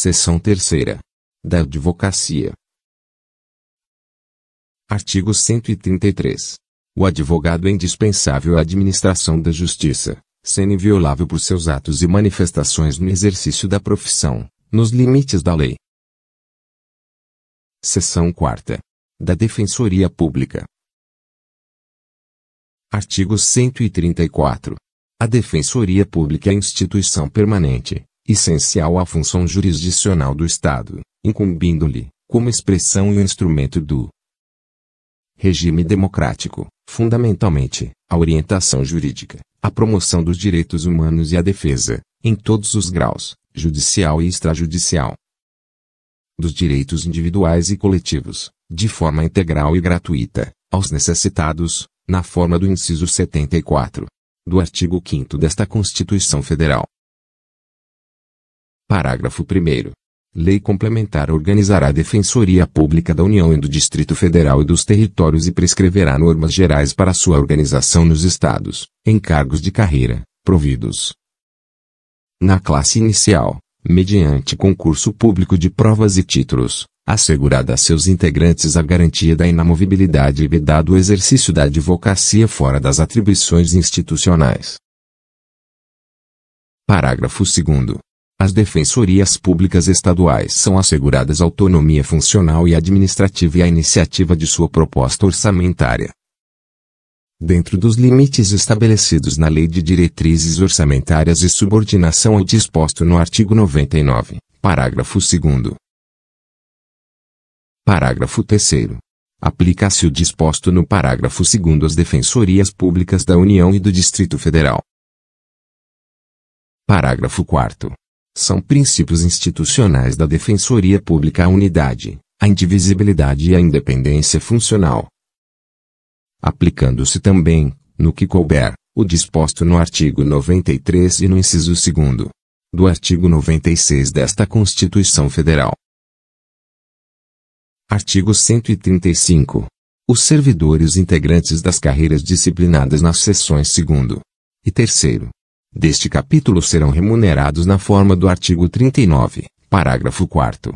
Seção terceira. Da advocacia. Artigo 133. O advogado é indispensável à administração da justiça, sendo inviolável por seus atos e manifestações no exercício da profissão, nos limites da lei. Seção 4. Da Defensoria Pública. Artigo 134. A Defensoria Pública é instituição permanente, essencial à função jurisdicional do Estado, incumbindo-lhe, como expressão e instrumento do regime democrático, fundamentalmente, a orientação jurídica, a promoção dos direitos humanos e a defesa, em todos os graus, judicial e extrajudicial, dos direitos individuais e coletivos, de forma integral e gratuita, aos necessitados, na forma do inciso 74 do artigo 5 desta Constituição Federal. Parágrafo 1. Lei complementar organizará a Defensoria Pública da União e do Distrito Federal e dos Territórios e prescreverá normas gerais para sua organização nos Estados, em cargos de carreira, providos. Na classe inicial, mediante concurso público de provas e títulos, assegurada a seus integrantes a garantia da inamovibilidade e vedado o exercício da advocacia fora das atribuições institucionais. Parágrafo 2. As defensorias públicas estaduais são asseguradas autonomia funcional e administrativa e a iniciativa de sua proposta orçamentária. Dentro dos limites estabelecidos na Lei de Diretrizes Orçamentárias e Subordinação ao disposto no artigo 99, parágrafo 2. Parágrafo 3. Aplica-se o disposto no parágrafo 2 às defensorias públicas da União e do Distrito Federal. Parágrafo 4. São princípios institucionais da Defensoria Pública a unidade, a indivisibilidade e a independência funcional. Aplicando-se também, no que couber, o disposto no artigo 93 e no inciso 2 do artigo 96 desta Constituição Federal. Artigo 135. Os servidores integrantes das carreiras disciplinadas nas seções 2 e 3 deste capítulo serão remunerados na forma do artigo 39, parágrafo 4.